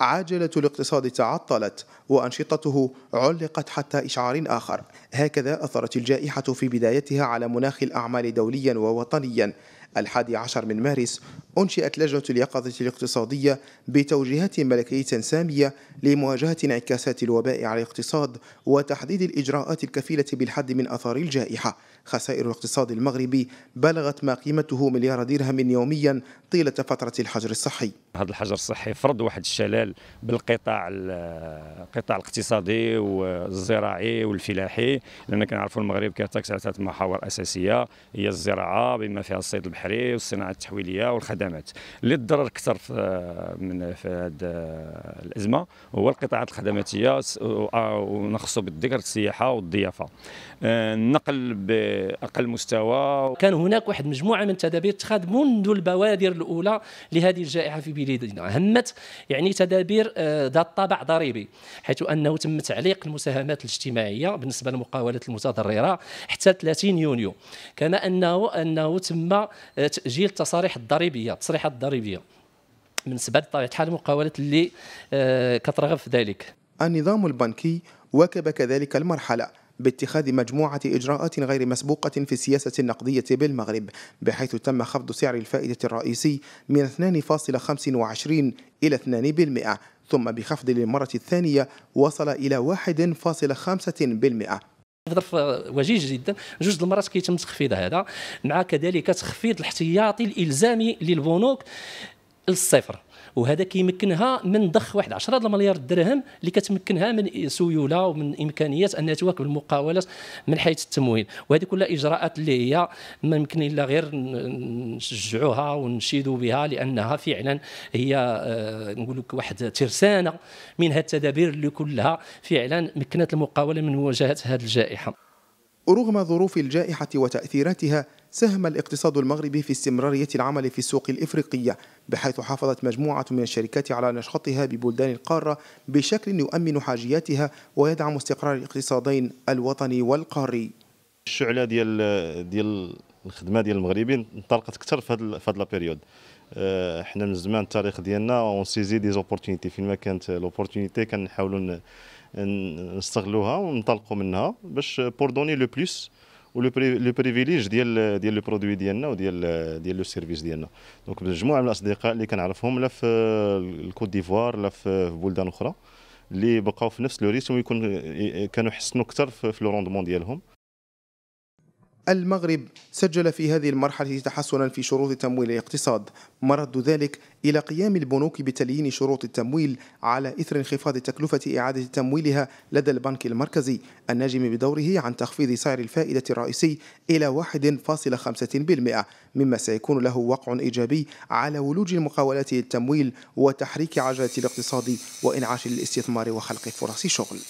عاجلة الاقتصاد تعطلت وأنشطته علقت حتى إشعار آخر هكذا أثرت الجائحة في بدايتها على مناخ الأعمال دوليا ووطنيا الحادي عشر من مارس أنشئت لجنة اليقظة الاقتصادية بتوجيهات ملكية سامية لمواجهة انعكاسات الوباء على الاقتصاد وتحديد الإجراءات الكفيلة بالحد من أثار الجائحة خسائر الاقتصاد المغربي بلغت ما قيمته مليار درهم يوميا طيلة فترة الحجر الصحي هذا الحجر الصحي فرض واحد الشلال بالقطاع القطاع الاقتصادي والزراعي والفلاحي لأن كنعرفوا المغرب كيرتكز على ثلاث محاور أساسية هي الزراعة بما فيها الصيد البحري البحري والصناعه التحويليه والخدمات اللي تضرر اكثر آه، من في هذه آه، الازمه هو القطاعات الخدماتيه آه، ونخصو بالذكر السياحه والضيافه النقل باقل مستوى كان هناك واحد مجموعه من التدابير اتخذ منذ البوادر الاولى لهذه الجائحه في بلادنا همت يعني تدابير ذات طابع ضريبي حيث انه تم تعليق المساهمات الاجتماعيه بالنسبه للمقاولات المتضرره حتى 30 يونيو كما انه انه تم آه، تاجيل التصاريح الضريبيه التصريحات الضريبيه بالنسبه لطبيعه الحال المقاولات اللي آه، كترغب في ذلك النظام البنكي واكب كذلك المرحله باتخاذ مجموعة إجراءات غير مسبوقة في السياسة النقدية بالمغرب بحيث تم خفض سعر الفائدة الرئيسي من 2.25 إلى 2% ثم بخفض للمرة الثانية وصل إلى 1.5% في ظرف وجيز جدا جوج المرات كيتم تخفيض هذا مع كذلك تخفيض الاحتياطي الالزامي للبنوك للصفر وهذا كيمكنها من ضخ واحد 10 المليار درهم اللي كتمكنها من سيوله ومن امكانيات انها تواكب المقاولات من حيث التمويل وهذه كلها اجراءات اللي هي ما يمكن الا غير نشجعوها ونشيدوا بها لانها فعلا هي آه، نقول لك واحد ترسانه من هذه التدابير اللي كلها فعلا مكنت المقاوله من مواجهه هذه الجائحه رغم ظروف الجائحة وتأثيراتها ساهم الاقتصاد المغربي في استمرارية العمل في السوق الإفريقية بحيث حافظت مجموعة من الشركات على نشاطها ببلدان القارة بشكل يؤمن حاجياتها ويدعم استقرار الاقتصادين الوطني والقاري الشعلة ديال ديال الخدمة ديال المغربي انطلقت أكثر في هذا لابيريود آه، حنا من زمان التاريخ ديالنا اون سيزي دي زوبورتينيتي فين ما كانت لوبورتينيتي كنحاولوا نستغلوها ونطلقوا منها باش بور دوني لو بلوس و لو بريفيليج ديال ديال لو برودوي ديالنا وديال ديال لو سيرفيس ديالنا دونك مجموعه من الاصدقاء اللي كنعرفهم لا في الكوت ديفوار لا في بلدان اخرى اللي بقاو في نفس لو ريتم ويكون كانوا يحسنوا اكثر في لو روندمون ديالهم المغرب سجل في هذه المرحلة تحسنا في شروط تمويل الاقتصاد مرد ذلك إلى قيام البنوك بتليين شروط التمويل على إثر انخفاض تكلفة إعادة تمويلها لدى البنك المركزي الناجم بدوره عن تخفيض سعر الفائدة الرئيسي إلى 1.5% مما سيكون له وقع إيجابي على ولوج المقاولات للتمويل وتحريك عجلة الاقتصاد وإنعاش الاستثمار وخلق فرص شغل